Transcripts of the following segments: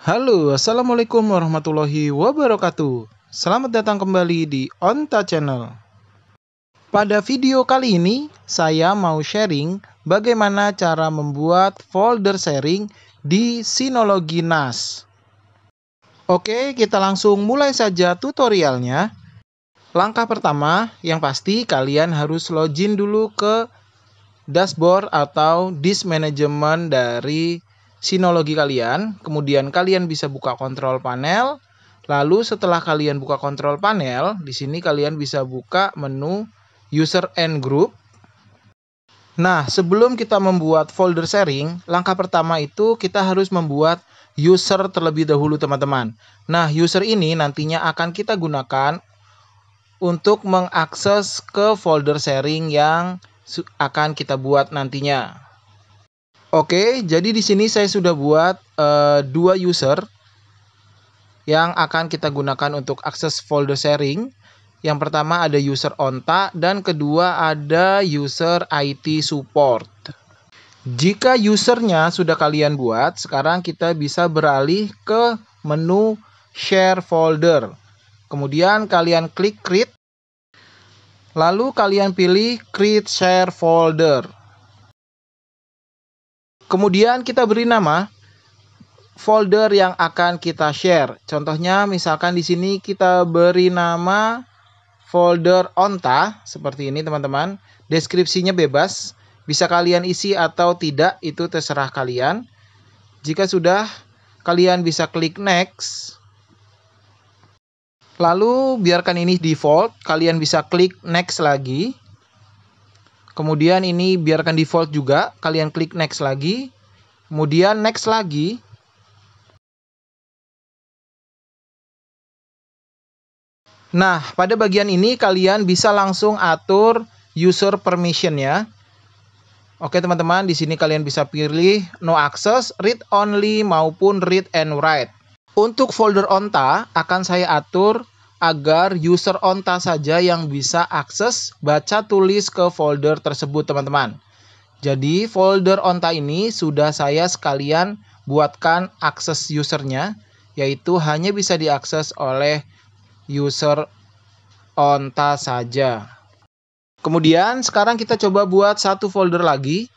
Halo, Assalamualaikum warahmatullahi wabarakatuh. Selamat datang kembali di Onta Channel. Pada video kali ini, saya mau sharing bagaimana cara membuat folder sharing di Synology NAS. Oke, kita langsung mulai saja tutorialnya. Langkah pertama, yang pasti kalian harus login dulu ke dashboard atau disk management dari sinologi kalian, kemudian kalian bisa buka kontrol panel. Lalu setelah kalian buka kontrol panel, di sini kalian bisa buka menu user and group. Nah, sebelum kita membuat folder sharing, langkah pertama itu kita harus membuat user terlebih dahulu teman-teman. Nah, user ini nantinya akan kita gunakan untuk mengakses ke folder sharing yang akan kita buat nantinya. Oke, jadi di sini saya sudah buat uh, dua user yang akan kita gunakan untuk akses folder sharing. Yang pertama ada user onta dan kedua ada user IT support. Jika usernya sudah kalian buat, sekarang kita bisa beralih ke menu share folder. Kemudian kalian klik create, lalu kalian pilih create share folder. Kemudian kita beri nama folder yang akan kita share. Contohnya misalkan di sini kita beri nama folder onta seperti ini teman-teman. Deskripsinya bebas, bisa kalian isi atau tidak itu terserah kalian. Jika sudah, kalian bisa klik next. Lalu biarkan ini default, kalian bisa klik next lagi. Kemudian ini biarkan default juga. Kalian klik next lagi. Kemudian next lagi. Nah, pada bagian ini kalian bisa langsung atur user permission ya. Oke teman-teman, di sini kalian bisa pilih no access, read only maupun read and write. Untuk folder onta akan saya atur agar user onta saja yang bisa akses baca tulis ke folder tersebut teman-teman. Jadi folder onta ini sudah saya sekalian buatkan akses usernya yaitu hanya bisa diakses oleh user onta saja. Kemudian sekarang kita coba buat satu folder lagi.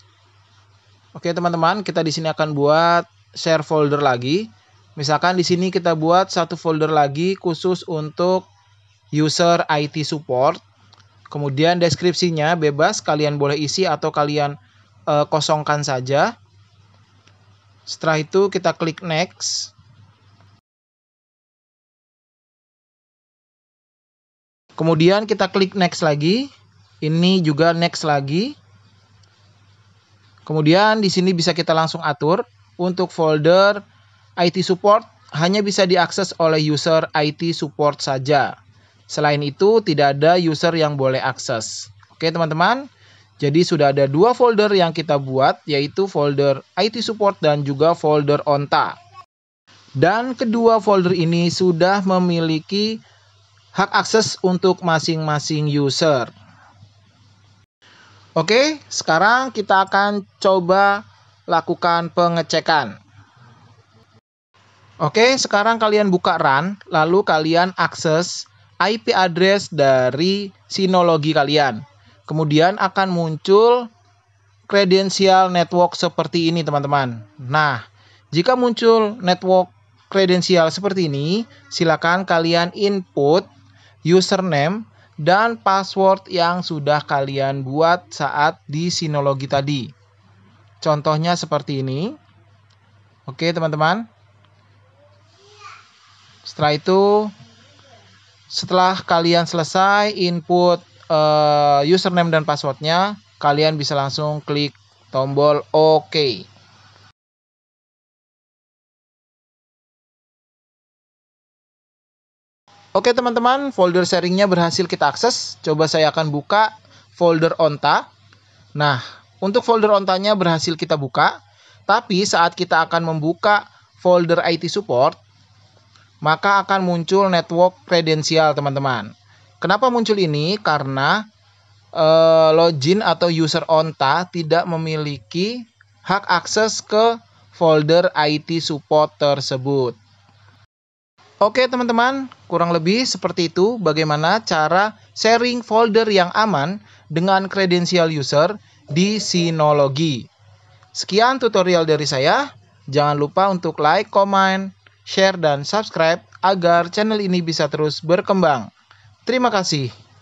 Oke teman-teman, kita di sini akan buat share folder lagi. Misalkan di sini kita buat satu folder lagi khusus untuk user IT support. Kemudian deskripsinya bebas kalian boleh isi atau kalian e, kosongkan saja. Setelah itu kita klik next. Kemudian kita klik next lagi. Ini juga next lagi. Kemudian di sini bisa kita langsung atur untuk folder IT support hanya bisa diakses oleh user IT support saja. Selain itu, tidak ada user yang boleh akses. Oke, teman-teman. Jadi sudah ada dua folder yang kita buat yaitu folder IT support dan juga folder onta. Dan kedua folder ini sudah memiliki hak akses untuk masing-masing user. Oke, sekarang kita akan coba lakukan pengecekan. Oke, sekarang kalian buka Run, lalu kalian akses IP address dari sinologi kalian. Kemudian akan muncul kredensial network seperti ini, teman-teman. Nah, jika muncul network kredensial seperti ini, silakan kalian input username dan password yang sudah kalian buat saat di sinologi tadi. Contohnya seperti ini. Oke, teman-teman. Setelah itu setelah kalian selesai input uh, username dan passwordnya, kalian bisa langsung klik tombol OK. Oke teman-teman, folder sharingnya berhasil kita akses. Coba saya akan buka folder onta. Nah, untuk folder ontanya berhasil kita buka. Tapi saat kita akan membuka folder IT support, maka akan muncul network kredensial teman-teman. Kenapa muncul ini? Karena e, login atau user onta tidak memiliki hak akses ke folder IT support tersebut. Oke teman-teman, kurang lebih seperti itu bagaimana cara sharing folder yang aman dengan kredensial user di Synology. Sekian tutorial dari saya. Jangan lupa untuk like, comment, share, dan subscribe agar channel ini bisa terus berkembang. Terima kasih.